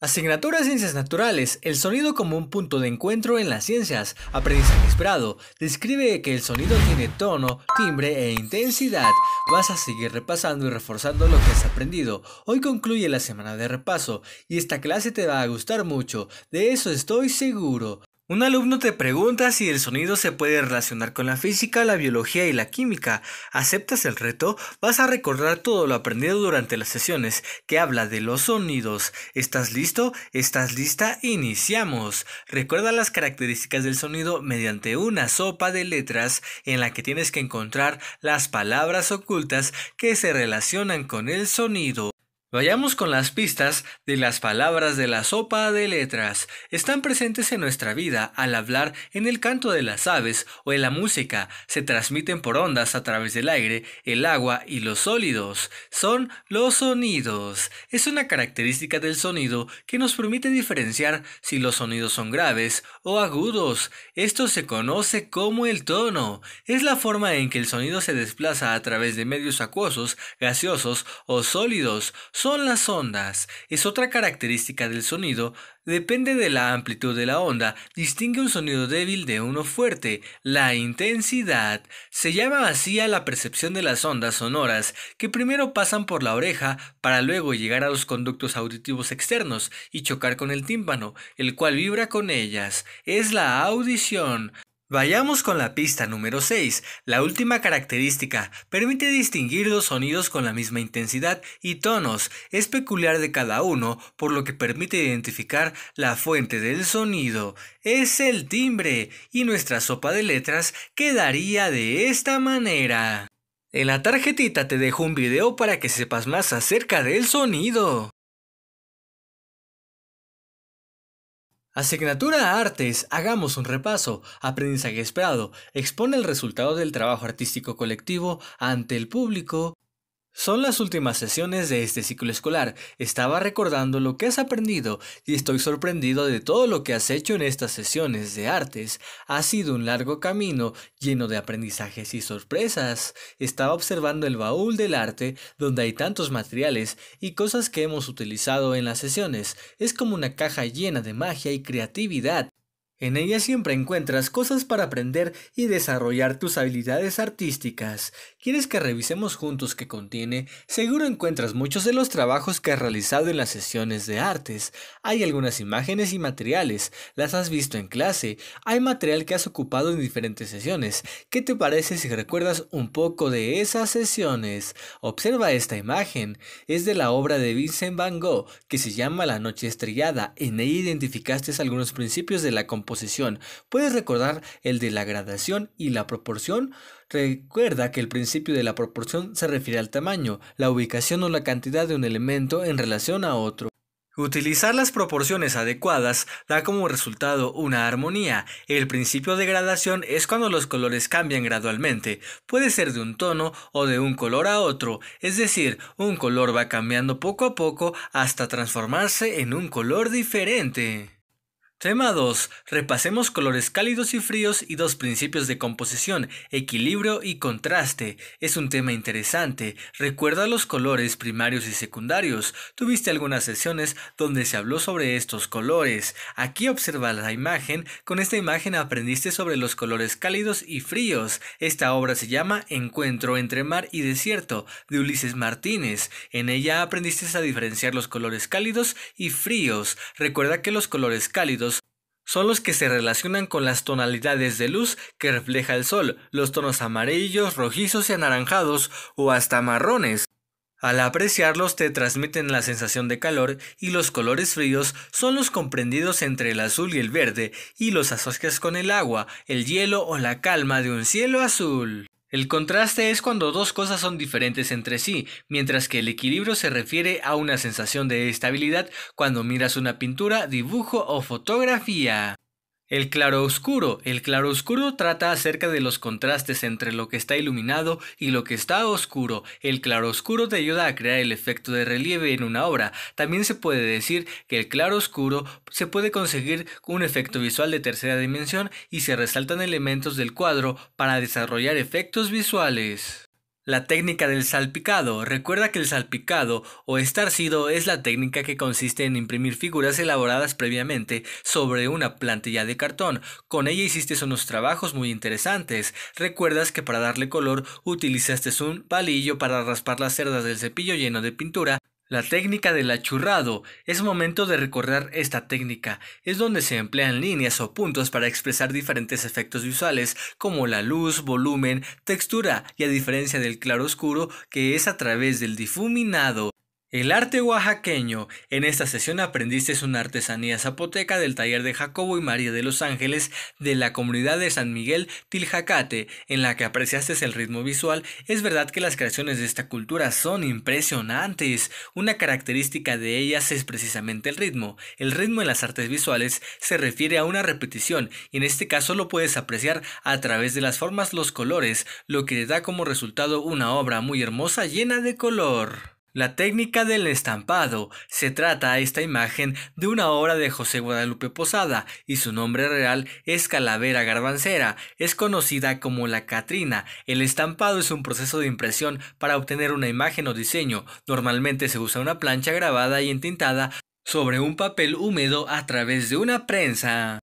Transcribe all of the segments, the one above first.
Asignatura Ciencias Naturales, el sonido como un punto de encuentro en las ciencias, aprendizaje esperado, describe que el sonido tiene tono, timbre e intensidad. Vas a seguir repasando y reforzando lo que has aprendido. Hoy concluye la semana de repaso y esta clase te va a gustar mucho, de eso estoy seguro. Un alumno te pregunta si el sonido se puede relacionar con la física, la biología y la química. ¿Aceptas el reto? Vas a recordar todo lo aprendido durante las sesiones que habla de los sonidos. ¿Estás listo? ¿Estás lista? Iniciamos. Recuerda las características del sonido mediante una sopa de letras en la que tienes que encontrar las palabras ocultas que se relacionan con el sonido. Vayamos con las pistas de las palabras de la sopa de letras. Están presentes en nuestra vida al hablar en el canto de las aves o en la música. Se transmiten por ondas a través del aire, el agua y los sólidos. Son los sonidos. Es una característica del sonido que nos permite diferenciar si los sonidos son graves o agudos. Esto se conoce como el tono. Es la forma en que el sonido se desplaza a través de medios acuosos, gaseosos o sólidos son las ondas. Es otra característica del sonido. Depende de la amplitud de la onda, distingue un sonido débil de uno fuerte. La intensidad se llama así a la percepción de las ondas sonoras, que primero pasan por la oreja para luego llegar a los conductos auditivos externos y chocar con el tímpano, el cual vibra con ellas. Es la audición. Vayamos con la pista número 6. La última característica permite distinguir dos sonidos con la misma intensidad y tonos. Es peculiar de cada uno, por lo que permite identificar la fuente del sonido. Es el timbre y nuestra sopa de letras quedaría de esta manera. En la tarjetita te dejo un video para que sepas más acerca del sonido. Asignatura Artes, hagamos un repaso. Aprendizaje esperado expone el resultado del trabajo artístico colectivo ante el público son las últimas sesiones de este ciclo escolar. Estaba recordando lo que has aprendido y estoy sorprendido de todo lo que has hecho en estas sesiones de artes. Ha sido un largo camino lleno de aprendizajes y sorpresas. Estaba observando el baúl del arte donde hay tantos materiales y cosas que hemos utilizado en las sesiones. Es como una caja llena de magia y creatividad. En ella siempre encuentras cosas para aprender y desarrollar tus habilidades artísticas. ¿Quieres que revisemos juntos qué contiene? Seguro encuentras muchos de los trabajos que has realizado en las sesiones de artes. Hay algunas imágenes y materiales, las has visto en clase, hay material que has ocupado en diferentes sesiones. ¿Qué te parece si recuerdas un poco de esas sesiones? Observa esta imagen. Es de la obra de Vincent Van Gogh que se llama La Noche Estrellada. En ella identificaste algunos principios de la composición posición. ¿Puedes recordar el de la gradación y la proporción? Recuerda que el principio de la proporción se refiere al tamaño, la ubicación o la cantidad de un elemento en relación a otro. Utilizar las proporciones adecuadas da como resultado una armonía. El principio de gradación es cuando los colores cambian gradualmente. Puede ser de un tono o de un color a otro, es decir, un color va cambiando poco a poco hasta transformarse en un color diferente. Tema 2. Repasemos colores cálidos y fríos y dos principios de composición, equilibrio y contraste. Es un tema interesante. Recuerda los colores primarios y secundarios. Tuviste algunas sesiones donde se habló sobre estos colores. Aquí observa la imagen. Con esta imagen aprendiste sobre los colores cálidos y fríos. Esta obra se llama Encuentro entre mar y desierto de Ulises Martínez. En ella aprendiste a diferenciar los colores cálidos y fríos. Recuerda que los colores cálidos son los que se relacionan con las tonalidades de luz que refleja el sol, los tonos amarillos, rojizos y anaranjados o hasta marrones. Al apreciarlos te transmiten la sensación de calor y los colores fríos son los comprendidos entre el azul y el verde y los asocias con el agua, el hielo o la calma de un cielo azul. El contraste es cuando dos cosas son diferentes entre sí, mientras que el equilibrio se refiere a una sensación de estabilidad cuando miras una pintura, dibujo o fotografía. El claro oscuro. El claro oscuro trata acerca de los contrastes entre lo que está iluminado y lo que está oscuro. El claro oscuro te ayuda a crear el efecto de relieve en una obra. También se puede decir que el claro oscuro se puede conseguir un efecto visual de tercera dimensión y se resaltan elementos del cuadro para desarrollar efectos visuales. La técnica del salpicado. Recuerda que el salpicado o estarcido es la técnica que consiste en imprimir figuras elaboradas previamente sobre una plantilla de cartón. Con ella hiciste unos trabajos muy interesantes. Recuerdas que para darle color utilizaste un palillo para raspar las cerdas del cepillo lleno de pintura la técnica del achurrado es momento de recordar esta técnica. Es donde se emplean líneas o puntos para expresar diferentes efectos visuales como la luz, volumen, textura y a diferencia del claro oscuro que es a través del difuminado. El arte oaxaqueño. En esta sesión aprendiste una artesanía zapoteca del taller de Jacobo y María de los Ángeles de la comunidad de San Miguel Tiljacate, en la que apreciaste el ritmo visual. Es verdad que las creaciones de esta cultura son impresionantes. Una característica de ellas es precisamente el ritmo. El ritmo en las artes visuales se refiere a una repetición y en este caso lo puedes apreciar a través de las formas, los colores, lo que te da como resultado una obra muy hermosa llena de color. La técnica del estampado. Se trata esta imagen de una obra de José Guadalupe Posada y su nombre real es Calavera Garbancera. Es conocida como la Catrina. El estampado es un proceso de impresión para obtener una imagen o diseño. Normalmente se usa una plancha grabada y entintada sobre un papel húmedo a través de una prensa.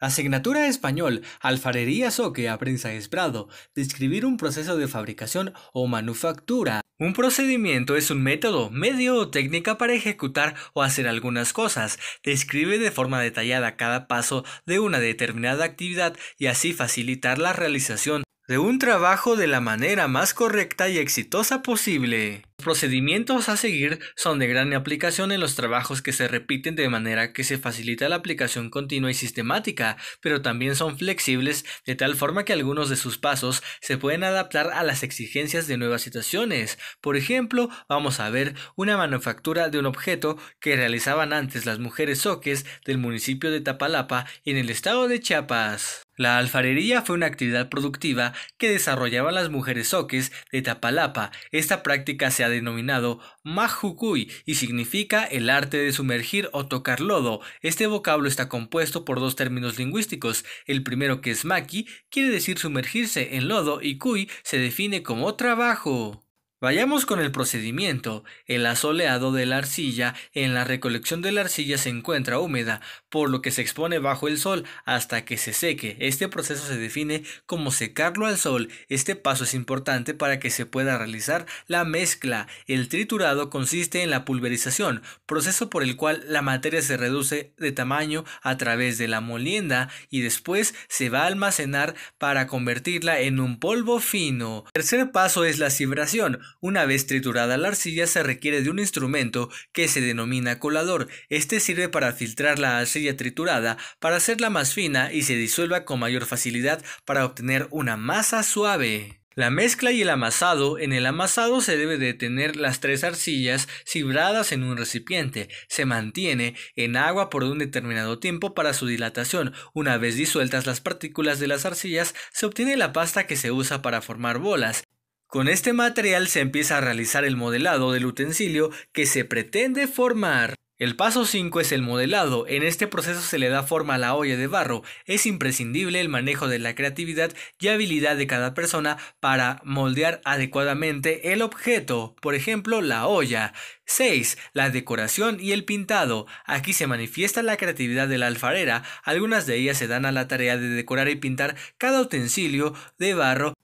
Asignatura Español, Alfarería Soque a Prensa Esbrado. describir un proceso de fabricación o manufactura. Un procedimiento es un método, medio o técnica para ejecutar o hacer algunas cosas. Describe de forma detallada cada paso de una determinada actividad y así facilitar la realización de un trabajo de la manera más correcta y exitosa posible procedimientos a seguir son de gran aplicación en los trabajos que se repiten de manera que se facilita la aplicación continua y sistemática, pero también son flexibles de tal forma que algunos de sus pasos se pueden adaptar a las exigencias de nuevas situaciones. Por ejemplo, vamos a ver una manufactura de un objeto que realizaban antes las mujeres soques del municipio de Tapalapa en el estado de Chiapas. La alfarería fue una actividad productiva que desarrollaban las mujeres soques de Tapalapa. Esta práctica se ha denominado mahukui y significa el arte de sumergir o tocar lodo. Este vocablo está compuesto por dos términos lingüísticos. El primero que es maki quiere decir sumergirse en lodo y kui se define como trabajo. Vayamos con el procedimiento. El asoleado de la arcilla. En la recolección de la arcilla se encuentra húmeda, por lo que se expone bajo el sol hasta que se seque. Este proceso se define como secarlo al sol. Este paso es importante para que se pueda realizar la mezcla. El triturado consiste en la pulverización, proceso por el cual la materia se reduce de tamaño a través de la molienda y después se va a almacenar para convertirla en un polvo fino. tercer paso es la cibración una vez triturada la arcilla se requiere de un instrumento que se denomina colador. Este sirve para filtrar la arcilla triturada para hacerla más fina y se disuelva con mayor facilidad para obtener una masa suave. La mezcla y el amasado. En el amasado se debe de tener las tres arcillas cibradas en un recipiente. Se mantiene en agua por un determinado tiempo para su dilatación. Una vez disueltas las partículas de las arcillas, se obtiene la pasta que se usa para formar bolas. Con este material se empieza a realizar el modelado del utensilio que se pretende formar. El paso 5 es el modelado, en este proceso se le da forma a la olla de barro, es imprescindible el manejo de la creatividad y habilidad de cada persona para moldear adecuadamente el objeto, por ejemplo la olla. 6. La decoración y el pintado. Aquí se manifiesta la creatividad de la alfarera, algunas de ellas se dan a la tarea de decorar y pintar cada utensilio de barro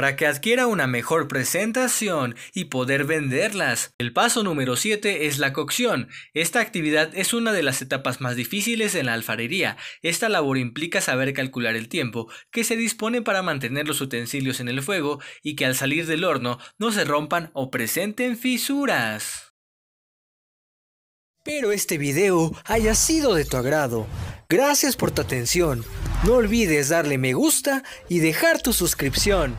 para que adquiera una mejor presentación y poder venderlas. El paso número 7 es la cocción. Esta actividad es una de las etapas más difíciles en la alfarería. Esta labor implica saber calcular el tiempo que se dispone para mantener los utensilios en el fuego y que al salir del horno no se rompan o presenten fisuras. Espero este video haya sido de tu agrado. Gracias por tu atención. No olvides darle me gusta y dejar tu suscripción.